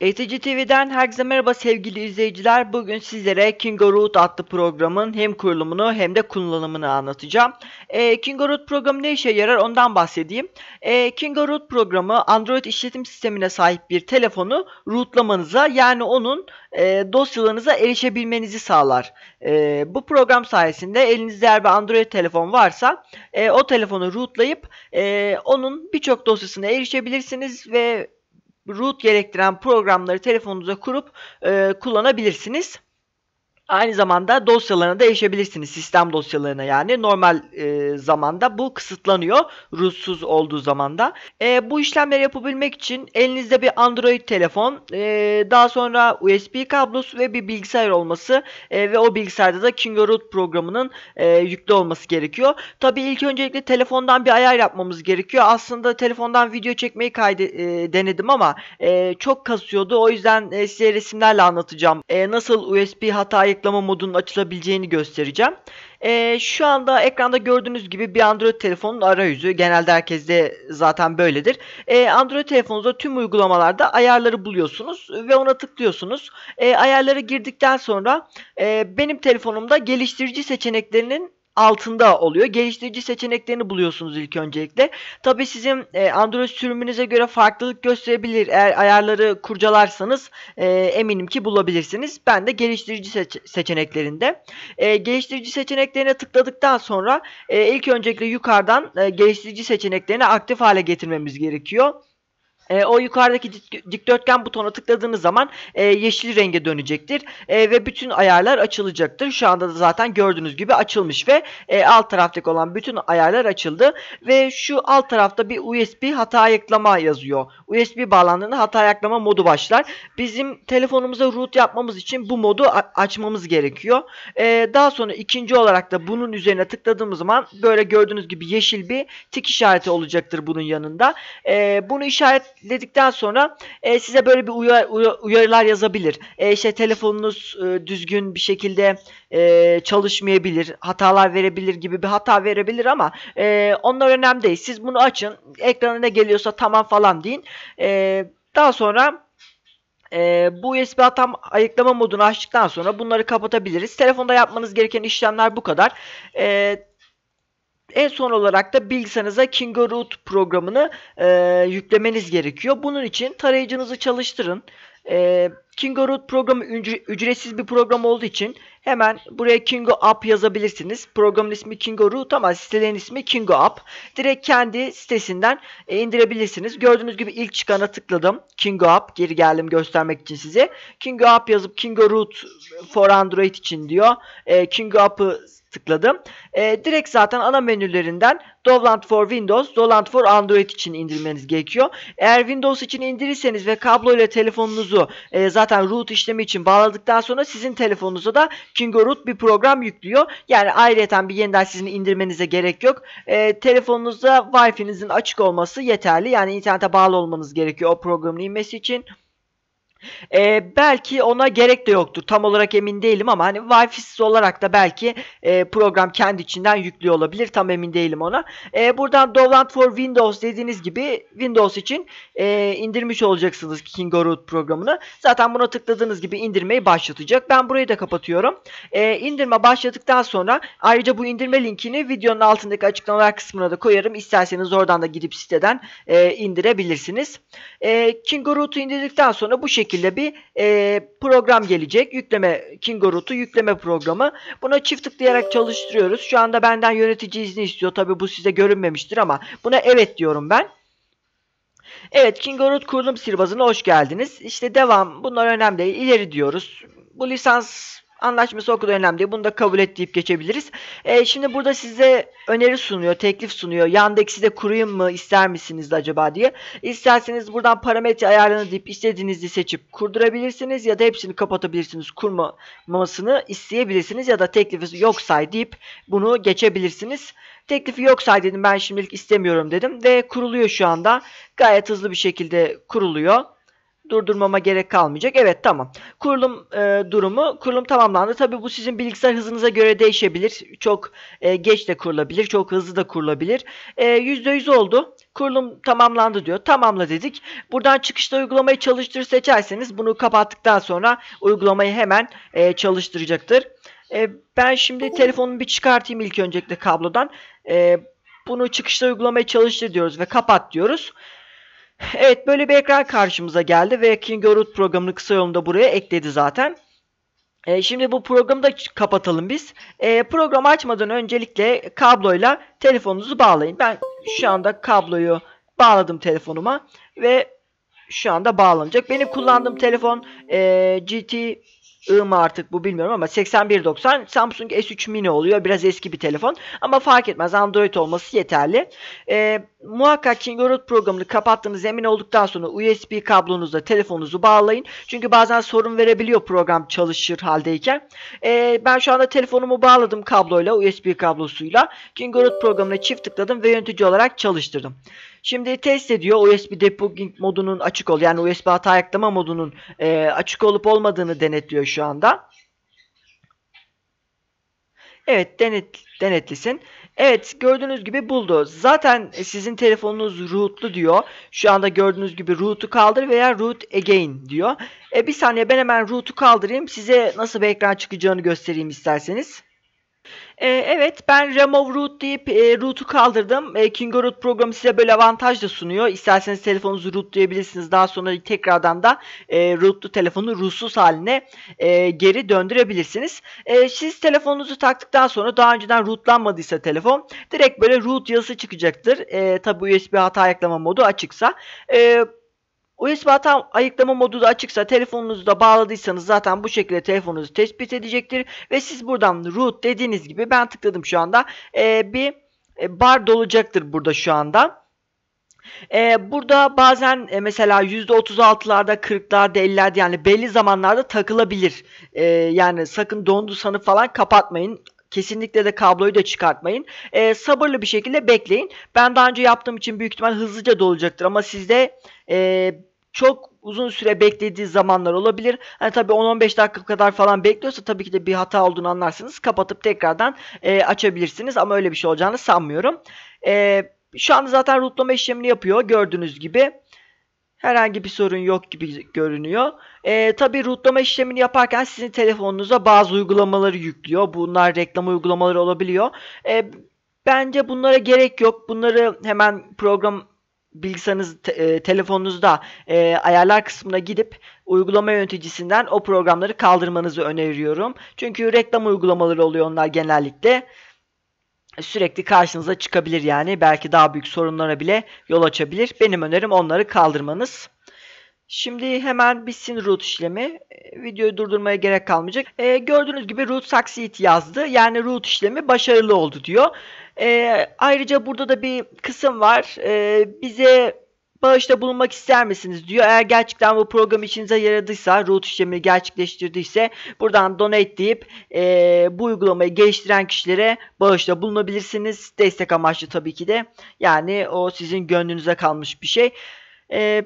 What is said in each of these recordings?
ETC TV'den herkese merhaba sevgili izleyiciler. Bugün sizlere Kingo adlı programın hem kurulumunu hem de kullanımını anlatacağım. E, ee, Kingo programı ne işe yarar ondan bahsedeyim. E, ee, Kingo programı Android işletim sistemine sahip bir telefonu rootlamanıza yani onun e, dosyalarınıza erişebilmenizi sağlar. E, bu program sayesinde elinizde eğer bir Android telefon varsa e, o telefonu rootlayıp e, onun birçok dosyasına erişebilirsiniz ve root gerektiren programları telefonunuza kurup e, kullanabilirsiniz. Aynı zamanda dosyalarına da erişebilirsiniz. Sistem dosyalarına yani normal e, zamanda bu kısıtlanıyor. Ruhsuz olduğu zamanda. E, bu işlemleri yapabilmek için elinizde bir Android telefon, e, daha sonra USB kablosu ve bir bilgisayar olması e, ve o bilgisayarda da Kingo programının e, yüklü olması gerekiyor. Tabii ilk öncelikle telefondan bir ayar yapmamız gerekiyor. Aslında telefondan video çekmeyi kayde, e, denedim ama e, çok kasıyordu. O yüzden e, size resimlerle anlatacağım. E, nasıl USB hatayı ayıklama modunun açılabileceğini göstereceğim. E, şu anda ekranda gördüğünüz gibi bir Android telefonun arayüzü. Genelde herkeste zaten böyledir. E, Android telefonunuzda tüm uygulamalarda ayarları buluyorsunuz ve ona tıklıyorsunuz. E, ee, ayarları girdikten sonra e, benim telefonumda geliştirici seçeneklerinin altında oluyor. Geliştirici seçeneklerini buluyorsunuz ilk öncelikle. Tabi sizin e, Android sürümünüze göre farklılık gösterebilir. Eğer ayarları kurcalarsanız e, eminim ki bulabilirsiniz. Ben de geliştirici seçeneklerinde. E, geliştirici seçeneklerine tıkladıktan sonra ilk öncelikle yukarıdan geliştirici seçeneklerini aktif hale getirmemiz gerekiyor e, o yukarıdaki dikdörtgen butona tıkladığınız zaman e, yeşil renge dönecektir e, ve bütün ayarlar açılacaktır. Şu anda da zaten gördüğünüz gibi açılmış ve e, alt taraftaki olan bütün ayarlar açıldı ve şu alt tarafta bir USB hata ayıklama yazıyor. USB bağlandığında hata ayaklama modu başlar. Bizim telefonumuza root yapmamız için bu modu açmamız gerekiyor. E, daha sonra ikinci olarak da bunun üzerine tıkladığımız zaman böyle gördüğünüz gibi yeşil bir tik işareti olacaktır bunun yanında. E, bunu işaret dedikten sonra e, size böyle bir uyar, uyar, uyarılar yazabilir. E, işte telefonunuz e, düzgün bir şekilde e, çalışmayabilir, hatalar verebilir gibi bir hata verebilir ama e, onlar önemli değil. Siz bunu açın, ekrana ne geliyorsa tamam falan deyin. E, daha sonra e, bu USB tam ayıklama modunu açtıktan sonra bunları kapatabiliriz. Telefonda yapmanız gereken işlemler bu kadar. E, en son olarak da bilgisayarınıza Kingeroot programını e, yüklemeniz gerekiyor. Bunun için tarayıcınızı çalıştırın. E, Kingo programı ücretsiz bir program olduğu için hemen buraya Kingo App yazabilirsiniz. Programın ismi Kingo Root ama sitelerin ismi Kingo App. Direkt kendi sitesinden e, indirebilirsiniz. Gördüğünüz gibi ilk çıkana tıkladım. Kingo App geri geldim göstermek için size. Kingo App yazıp Kingo Root for Android için diyor. E, Kingo App'ı tıkladım. E, direkt zaten ana menülerinden Dovland for Windows, Dovland for Android için indirmeniz gerekiyor. Eğer Windows için indirirseniz ve kablo ile telefonunuzu e, zaten root işlemi için bağladıktan sonra sizin telefonunuza da Kingo bir program yüklüyor. Yani ayrıca bir yeniden sizin indirmenize gerek yok. E, telefonunuzda Wi-Fi'nizin açık olması yeterli. Yani internete bağlı olmanız gerekiyor o programın inmesi için. E, belki ona gerek de yoktur. Tam olarak emin değilim ama hani wi olarak da belki e, program kendi içinden yüklü olabilir. Tam emin değilim ona. E, buradan Dovland for Windows dediğiniz gibi Windows için e, indirmiş olacaksınız KingRoot programını. Zaten buna tıkladığınız gibi indirmeyi başlatacak. Ben burayı da kapatıyorum. E, indirme başladıktan sonra ayrıca bu indirme linkini videonun altındaki açıklamalar kısmına da koyarım. İsterseniz oradan da gidip siteden e, indirebilirsiniz. E, Kingo indirdikten sonra bu şekilde şekilde bir e, program gelecek. Yükleme Kingorutu yükleme programı. Buna çift tıklayarak çalıştırıyoruz. Şu anda benden yönetici izni istiyor. tabii bu size görünmemiştir ama buna evet diyorum ben. Evet Kingorut kurulum sirbazına hoş geldiniz. İşte devam bunlar önemli değil. İleri diyoruz. Bu lisans Anlaşması o kadar önemli değil. Bunu da kabul et deyip geçebiliriz. E, şimdi burada size öneri sunuyor, teklif sunuyor. Yandex'i de kurayım mı, ister misiniz acaba diye. İsterseniz buradan parametre ayarını deyip istediğinizi seçip kurdurabilirsiniz ya da hepsini kapatabilirsiniz. Kurmamasını isteyebilirsiniz ya da teklifi yok say deyip bunu geçebilirsiniz. Teklifi yok say dedim ben şimdilik istemiyorum dedim ve kuruluyor şu anda. Gayet hızlı bir şekilde kuruluyor durdurmama gerek kalmayacak. Evet tamam. Kurulum e, durumu kurulum tamamlandı. Tabi bu sizin bilgisayar hızınıza göre değişebilir. Çok e, geç de kurulabilir. Çok hızlı da kurulabilir. E, %100 oldu. Kurulum tamamlandı diyor. Tamamla dedik. Buradan çıkışta uygulamayı çalıştır seçerseniz bunu kapattıktan sonra uygulamayı hemen e, çalıştıracaktır. E, ben şimdi telefonumu bir çıkartayım ilk öncelikle kablodan. E, bunu çıkışta uygulamayı çalıştır diyoruz ve kapat diyoruz. Evet böyle bir ekran karşımıza geldi ve King Root programını kısa yolunda buraya ekledi zaten. E, şimdi bu programı da kapatalım biz. E, programı açmadan öncelikle kabloyla telefonunuzu bağlayın. Ben şu anda kabloyu bağladım telefonuma ve şu anda bağlanacak. Benim kullandığım telefon e, GT mı artık bu bilmiyorum ama 8190 Samsung S3 mini oluyor. Biraz eski bir telefon ama fark etmez. Android olması yeterli. Ee, Muhakkak Kingold programını kapattığınız emin olduktan sonra USB kablonuzla telefonunuzu bağlayın. Çünkü bazen sorun verebiliyor program çalışır haldeyken. Ee, ben şu anda telefonumu bağladım kabloyla, USB kablosuyla. Kingold programına çift tıkladım ve yönetici olarak çalıştırdım. Şimdi test ediyor USB debugging modunun açık ol yani USB hata ayaklama modunun e, açık olup olmadığını denetliyor şu anda. Evet denet, denetlisin. Evet gördüğünüz gibi buldu. Zaten sizin telefonunuz rootlu diyor. Şu anda gördüğünüz gibi root'u kaldır veya root again diyor. E, bir saniye ben hemen root'u kaldırayım. Size nasıl bir ekran çıkacağını göstereyim isterseniz. E, evet ben remove root deyip e, root'u kaldırdım. E, Kingo Root programı size böyle avantaj da sunuyor. İsterseniz telefonunuzu rootlayabilirsiniz. Daha sonra tekrardan da e, rootlu telefonu rootsuz haline e, geri döndürebilirsiniz. E, siz telefonunuzu taktıktan sonra daha önceden rootlanmadıysa telefon direkt böyle root yazısı çıkacaktır. E, tabi USB hata yaklama modu açıksa. E, o hata ayıklama modu da açıksa telefonunuzu da bağladıysanız zaten bu şekilde telefonunuzu tespit edecektir. Ve siz buradan root dediğiniz gibi ben tıkladım şu anda. Ee, bir e, bar dolacaktır burada şu anda. Ee, burada bazen e, mesela %36'larda, 40'larda, 50'lerde yani belli zamanlarda takılabilir. Ee, yani sakın dondu sanı falan kapatmayın. Kesinlikle de kabloyu da çıkartmayın. E, sabırlı bir şekilde bekleyin. Ben daha önce yaptığım için büyük ihtimal hızlıca dolacaktır ama sizde e, çok uzun süre beklediği zamanlar olabilir. Hani tabii 10-15 dakika kadar falan bekliyorsa tabii ki de bir hata olduğunu anlarsınız. Kapatıp tekrardan e, açabilirsiniz ama öyle bir şey olacağını sanmıyorum. E, şu anda zaten rootlama işlemini yapıyor gördüğünüz gibi. Herhangi bir sorun yok gibi görünüyor. E, tabii rootlama işlemini yaparken sizin telefonunuza bazı uygulamaları yüklüyor. Bunlar reklam uygulamaları olabiliyor. E, bence bunlara gerek yok. Bunları hemen program bilgisayarınız, te, e, telefonunuzda e, ayarlar kısmına gidip uygulama yöneticisinden o programları kaldırmanızı öneriyorum. Çünkü reklam uygulamaları oluyor onlar genellikle. Sürekli karşınıza çıkabilir yani. Belki daha büyük sorunlara bile yol açabilir. Benim önerim onları kaldırmanız. Şimdi hemen bitsin root işlemi. E, videoyu durdurmaya gerek kalmayacak. E, gördüğünüz gibi root succeed yazdı. Yani root işlemi başarılı oldu diyor. E, ayrıca burada da bir kısım var. E, bize bağışta bulunmak ister misiniz diyor. Eğer gerçekten bu program içinize yaradıysa, root işlemi gerçekleştirdiyse buradan donate deyip e, bu uygulamayı geliştiren kişilere bağışta bulunabilirsiniz. Destek amaçlı tabii ki de. Yani o sizin gönlünüze kalmış bir şey. E,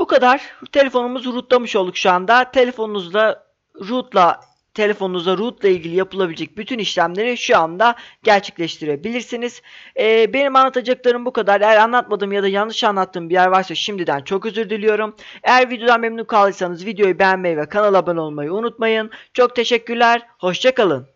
bu kadar. Telefonumuzu rootlamış olduk şu anda. Telefonunuzda rootla telefonunuzda rootla ilgili yapılabilecek bütün işlemleri şu anda gerçekleştirebilirsiniz. Ee, benim anlatacaklarım bu kadar. Eğer anlatmadım ya da yanlış anlattığım bir yer varsa şimdiden çok özür diliyorum. Eğer videodan memnun kaldıysanız videoyu beğenmeyi ve kanala abone olmayı unutmayın. Çok teşekkürler. Hoşçakalın.